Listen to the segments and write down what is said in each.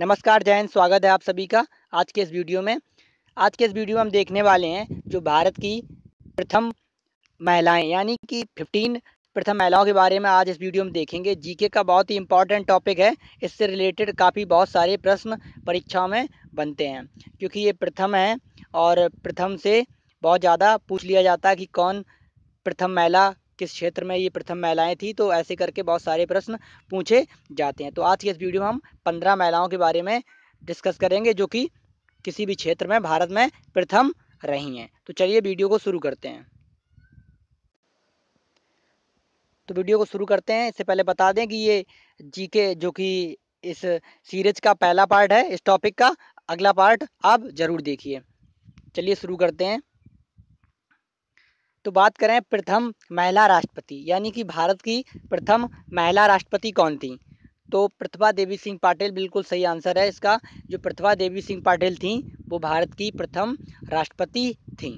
नमस्कार जैन स्वागत है आप सभी का आज के इस वीडियो में आज के इस वीडियो में हम देखने वाले हैं जो भारत की प्रथम महिलाएं यानी कि 15 प्रथम महिलाओं के बारे में आज इस वीडियो में देखेंगे जीके का बहुत ही इंपॉर्टेंट टॉपिक है इससे रिलेटेड काफ़ी बहुत सारे प्रश्न परीक्षाओं में बनते हैं क्योंकि ये प्रथम है और प्रथम से बहुत ज़्यादा पूछ लिया जाता है कि कौन प्रथम महिला किस क्षेत्र में ये प्रथम महिलाएं थी तो ऐसे करके बहुत सारे प्रश्न पूछे जाते हैं तो आज की इस वीडियो में हम पंद्रह महिलाओं के बारे में डिस्कस करेंगे जो कि किसी भी क्षेत्र में भारत में प्रथम रही हैं तो चलिए वीडियो को शुरू करते हैं तो वीडियो को शुरू करते हैं इससे पहले बता दें कि ये जी के जो कि इस सीरीज का पहला पार्ट है इस टॉपिक का अगला पार्ट आप ज़रूर देखिए चलिए शुरू करते हैं तो बात करें प्रथम महिला राष्ट्रपति यानी कि भारत की प्रथम महिला राष्ट्रपति कौन थी तो प्रतिभा देवी सिंह पाटिल बिल्कुल सही आंसर है इसका जो प्रतिभा देवी सिंह पाटिल थी वो भारत की प्रथम राष्ट्रपति थी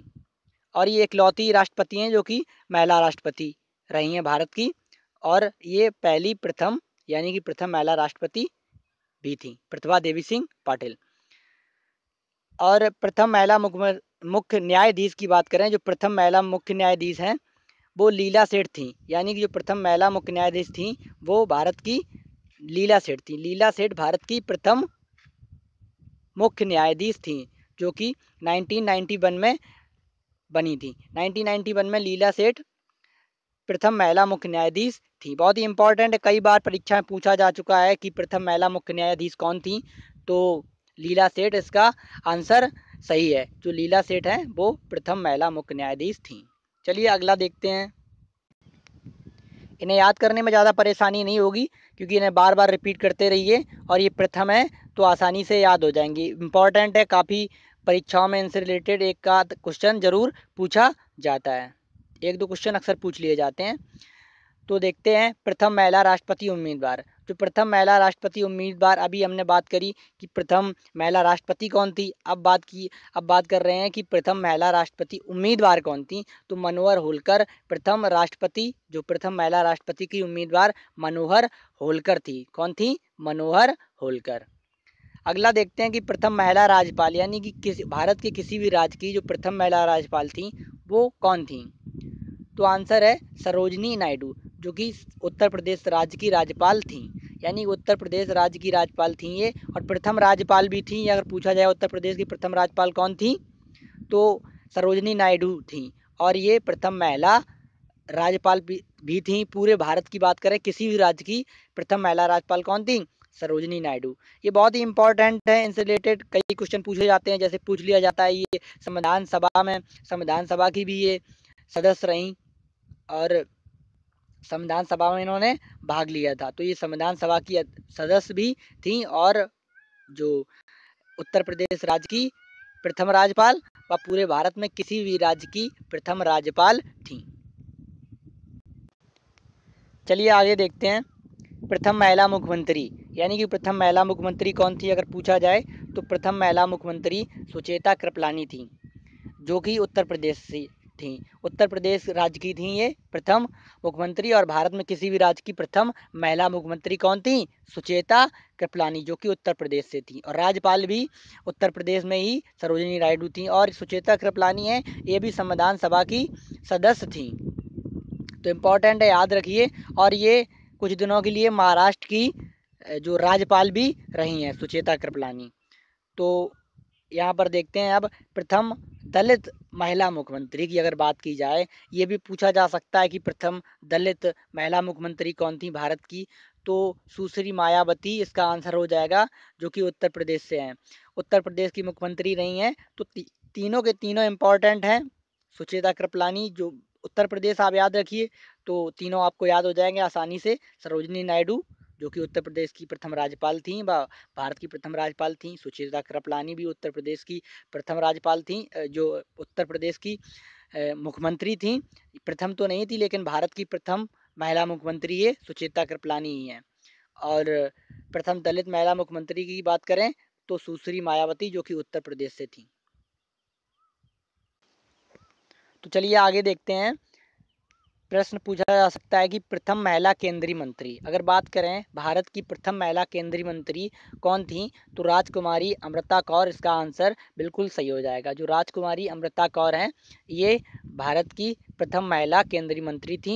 और ये इकलौती राष्ट्रपति हैं जो कि महिला राष्ट्रपति रही हैं भारत की और ये पहली प्रथम यानी कि प्रथम महिला राष्ट्रपति भी थी प्रतिभा देवी सिंह पाटिल और प्रथम महिला मुख्य मुख्य न्यायाधीश की बात करें जो प्रथम महिला मुख्य न्यायाधीश हैं वो लीला सेठ थी यानी कि जो प्रथम महिला मुख्य न्यायाधीश थी वो भारत की लीला सेठ थी लीला सेठ भारत की प्रथम मुख्य न्यायाधीश थी जो कि 1991 में बनी थी 1991 में लीला सेठ प्रथम महिला मुख्य न्यायाधीश थी बहुत ही इंपॉर्टेंट कई बार परीक्षा में पूछा जा चुका है कि प्रथम महिला मुख्य न्यायाधीश कौन थी तो लीला सेठ इसका आंसर सही है जो लीला सेठ हैं वो प्रथम महिला मुख्य न्यायाधीश थी चलिए अगला देखते हैं इन्हें याद करने में ज़्यादा परेशानी नहीं होगी क्योंकि इन्हें बार बार रिपीट करते रहिए और ये प्रथम है तो आसानी से याद हो जाएंगी इम्पॉर्टेंट है काफ़ी परीक्षाओं में इनसे रिलेटेड एक का क्वेश्चन ज़रूर पूछा जाता है एक दो क्वेश्चन अक्सर पूछ लिए जाते हैं तो देखते हैं प्रथम महिला राष्ट्रपति उम्मीदवार जो प्रथम महिला राष्ट्रपति उम्मीदवार अभी हमने बात करी कि प्रथम महिला राष्ट्रपति कौन थी अब बात की अब बात कर रहे हैं कि प्रथम महिला राष्ट्रपति उम्मीदवार कौन थी तो मनोहर होलकर प्रथम राष्ट्रपति जो प्रथम महिला राष्ट्रपति की उम्मीदवार मनोहर होलकर थी कौन थी मनोहर होलकर अगला देखते हैं कि प्रथम महिला राज्यपाल यानी कि किस भारत के किसी भी राज्य की जो प्रथम महिला राज्यपाल थी वो कौन थी तो आंसर है सरोजनी नायडू जो कि उत्तर प्रदेश राज्य की राज्यपाल थीं यानी उत्तर प्रदेश राज्य की राज्यपाल थीं ये और प्रथम राज्यपाल भी थीं अगर पूछा जाए उत्तर प्रदेश की प्रथम राज्यपाल कौन थी तो सरोजनी नायडू थीं और ये प्रथम महिला राज्यपाल भी, थी थीं पूरे भारत की बात करें किसी भी राज्य की प्रथम महिला राज्यपाल कौन थीं सरोजनी नायडू ये बहुत ही इंपॉर्टेंट है इनसे रिलेटेड कई क्वेश्चन पूछे जाते हैं जैसे पूछ लिया जाता है ये संविधान सभा में संविधान सभा की भी ये सदस्य रहीं और संविधान सभा में इन्होंने भाग लिया था तो ये संविधान सभा की सदस्य भी थी और जो उत्तर प्रदेश राज्य की प्रथम राज्यपाल व पूरे भारत में किसी भी राज्य की प्रथम राज्यपाल थी चलिए आगे देखते हैं प्रथम महिला मुख्यमंत्री यानी कि प्रथम महिला मुख्यमंत्री कौन थी अगर पूछा जाए तो प्रथम महिला मुख्यमंत्री सुचेता कृपलानी थी जो कि उत्तर प्रदेश से थीं उत्तर प्रदेश राज्य की थीं ये प्रथम मुख्यमंत्री और भारत में किसी भी राज्य की प्रथम महिला मुख्यमंत्री कौन थीं सुचेता कृपलानी जो कि उत्तर प्रदेश से थीं और राज्यपाल भी उत्तर प्रदेश में ही सरोजनी नायडू थीं और सुचेता कृपलानी हैं ये भी संविधान सभा की सदस्य थीं तो इम्पोर्टेंट है याद रखिए और ये कुछ दिनों के लिए महाराष्ट्र की जो राज्यपाल भी रही हैं सुचेता कृपलानी तो यहाँ पर देखते हैं अब प्रथम दलित महिला मुख्यमंत्री की अगर बात की जाए ये भी पूछा जा सकता है कि प्रथम दलित महिला मुख्यमंत्री कौन थी भारत की तो सुश्री मायावती इसका आंसर हो जाएगा जो कि उत्तर प्रदेश से हैं उत्तर प्रदेश की मुख्यमंत्री रही हैं तो ती, तीनों के तीनों इम्पॉर्टेंट हैं सुचेता कृपलानी जो उत्तर प्रदेश आप याद रखिए तो तीनों आपको याद हो जाएंगे आसानी से सरोजनी नायडू जो कि उत्तर प्रदेश की प्रथम राज्यपाल थीं व भारत की प्रथम राज्यपाल थीं सुचेता कृपलानी भी उत्तर प्रदेश की प्रथम राज्यपाल थीं जो उत्तर प्रदेश की मुख्यमंत्री थीं प्रथम तो नहीं थी लेकिन भारत की प्रथम महिला मुख्यमंत्री ये सुचेता कृपलानी ही हैं और प्रथम दलित महिला मुख्यमंत्री की बात करें तो सुश्री मायावती जो कि उत्तर प्रदेश से थी तो चलिए आगे देखते हैं प्रश्न पूछा जा सकता है कि प्रथम महिला केंद्रीय मंत्री अगर बात करें भारत की प्रथम महिला केंद्रीय मंत्री कौन थी तो राजकुमारी अमृता कौर इसका आंसर बिल्कुल सही हो जाएगा जो राजकुमारी अमृता कौर हैं ये भारत की प्रथम महिला केंद्रीय मंत्री थी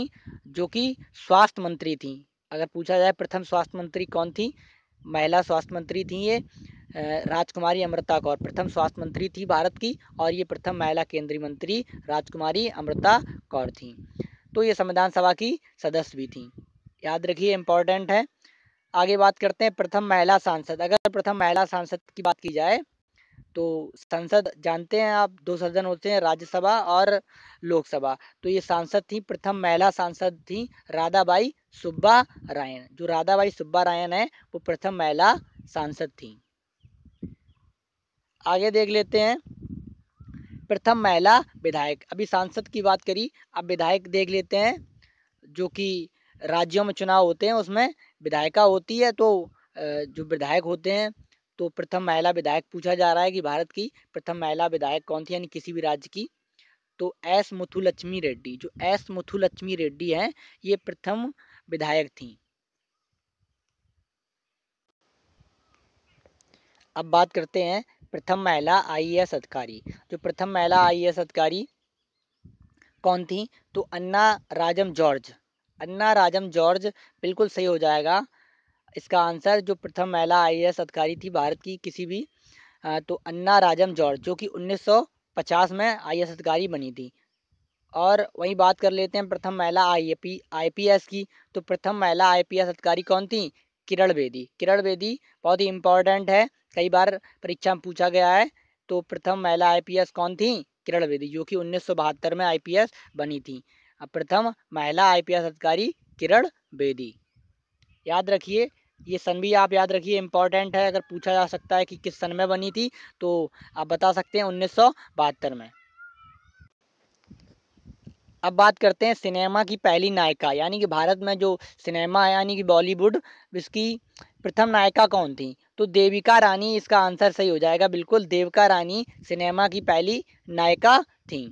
जो कि स्वास्थ्य मंत्री थी अगर पूछा जाए प्रथम स्वास्थ्य मंत्री कौन थी महिला स्वास्थ्य मंत्री थी ये राजकुमारी अमृता कौर प्रथम स्वास्थ्य मंत्री थी भारत की और ये प्रथम महिला केंद्रीय मंत्री राजकुमारी अमृता कौर थी तो ये संविधान सभा की सदस्य भी थी याद रखिए इम्पोर्टेंट है आगे बात करते हैं प्रथम महिला सांसद अगर प्रथम महिला सांसद की बात की जाए तो संसद जानते हैं आप दो सदन होते हैं राज्यसभा और लोकसभा तो ये सांसद थी प्रथम महिला सांसद थी राधाबाई सुब्बा रायन जो राधाबाई सुब्बा रायन है वो प्रथम महिला सांसद थी आगे देख लेते हैं प्रथम महिला विधायक अभी सांसद की बात करी अब विधायक देख लेते हैं जो कि राज्यों में चुनाव होते हैं उसमें विधायिका होती है तो जो विधायक होते हैं तो प्रथम महिला विधायक पूछा जा रहा है कि भारत की प्रथम महिला विधायक कौन थी यानी किसी भी राज्य की तो एस मुथुलक्ष्मी रेड्डी जो एस मुथुलक्ष्मी रेड्डी हैं ये प्रथम विधायक थी अब बात करते हैं प्रथम महिला आईएएस अधिकारी जो प्रथम महिला आईएएस अधिकारी कौन थी तो अन्ना राजम जॉर्ज अन्ना राजम जॉर्ज बिल्कुल सही हो जाएगा इसका आंसर जो प्रथम महिला आईएएस अधिकारी थी भारत की किसी भी तो अन्ना राजम जॉर्ज जो कि 1950 में आईएएस अधिकारी बनी थी और वहीं बात कर लेते हैं प्रथम महिला आई आईपीएस की तो प्रथम महिला आईपीएस अधिकारी कौन थी किरण बेदी किरण बेदी बहुत ही इंपॉर्टेंट है कई बार परीक्षा में पूछा गया है तो प्रथम महिला आईपीएस कौन थी किरण बेदी जो कि उन्नीस में आईपीएस बनी थी अब प्रथम महिला आईपीएस अधिकारी किरण बेदी याद रखिए ये सन भी आप याद रखिए इंपॉर्टेंट है अगर पूछा जा सकता है कि किस सन में बनी थी तो आप बता सकते हैं उन्नीस में अब बात करते हैं सिनेमा की पहली नायिका यानी कि भारत में जो सिनेमा है यानी कि बॉलीवुड इसकी प्रथम नायिका कौन थी तो देविका रानी इसका आंसर सही हो जाएगा बिल्कुल देविका रानी सिनेमा की पहली नायिका थी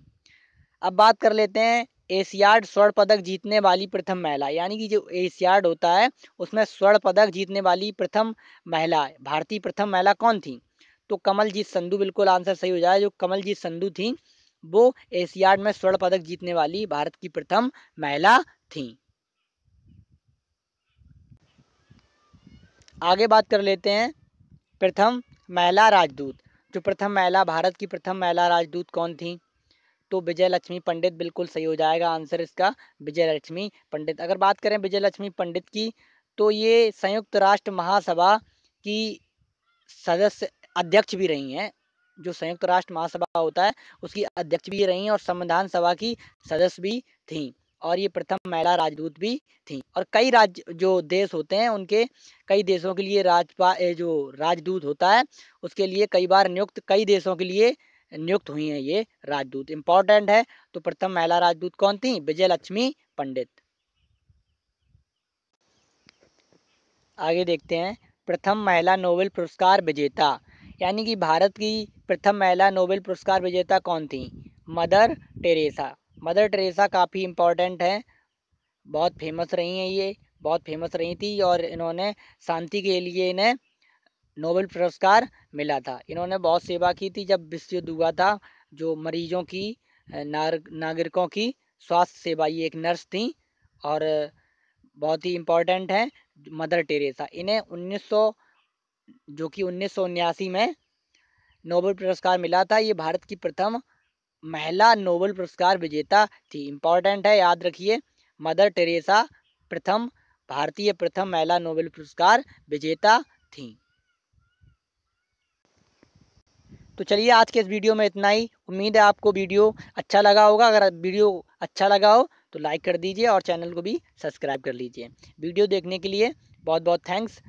अब बात कर लेते हैं एशियाड स्वर्ण पदक जीतने वाली प्रथम महिला यानी कि जो एशियाड होता है उसमें स्वर्ण पदक जीतने वाली प्रथम महिला भारतीय प्रथम महिला कौन थी तो कमलजीत संधू बिल्कुल आंसर सही हो जाएगा जो कमलजीत संधू थी वो एशियाड में स्वर्ण पदक जीतने वाली भारत की प्रथम महिला थी आगे बात कर लेते हैं प्रथम महिला राजदूत जो प्रथम महिला भारत की प्रथम महिला राजदूत कौन थी तो विजय लक्ष्मी पंडित बिल्कुल सही हो जाएगा आंसर इसका विजय लक्ष्मी पंडित अगर बात करें विजय लक्ष्मी पंडित की तो ये संयुक्त राष्ट्र महासभा की सदस्य अध्यक्ष भी रही हैं जो संयुक्त राष्ट्र महासभा होता है उसकी अध्यक्ष भी रही और संविधान सभा की सदस्य भी थी और ये प्रथम महिला राजदूत भी थी और कई राज्य जो देश होते हैं उनके कई देशों के लिए राजपा जो राजदूत होता है उसके लिए कई बार नियुक्त कई देशों के लिए नियुक्त हुई हैं ये राजदूत इम्पोर्टेंट है तो प्रथम महिला राजदूत कौन थी विजय लक्ष्मी पंडित आगे देखते हैं प्रथम महिला नोबेल पुरस्कार विजेता यानी कि भारत की प्रथम महिला नोबेल पुरस्कार विजेता कौन थी मदर टेरेसा मदर टेरेसा काफ़ी इम्पॉर्टेंट हैं बहुत फेमस रही हैं ये बहुत फेमस रही थी और इन्होंने शांति के लिए इन्हें नोबेल पुरस्कार मिला था इन्होंने बहुत सेवा की थी जब विश्व युद्ध हुआ था जो मरीजों की नार नागरिकों की स्वास्थ्य सेवा ये एक नर्स थी और बहुत ही इम्पोर्टेंट हैं मदर टेरेसा इन्हें उन्नीस जो कि उन्नीस में नोबेल पुरस्कार मिला था ये भारत की प्रथम महिला नोबेल पुरस्कार विजेता थी इम्पॉर्टेंट है याद रखिए मदर टेरेसा प्रथम भारतीय प्रथम महिला नोबेल पुरस्कार विजेता थी तो चलिए आज के इस वीडियो में इतना ही उम्मीद है आपको वीडियो अच्छा लगा होगा अगर वीडियो अच्छा लगा हो तो लाइक कर दीजिए और चैनल को भी सब्सक्राइब कर लीजिए वीडियो देखने के लिए बहुत बहुत थैंक्स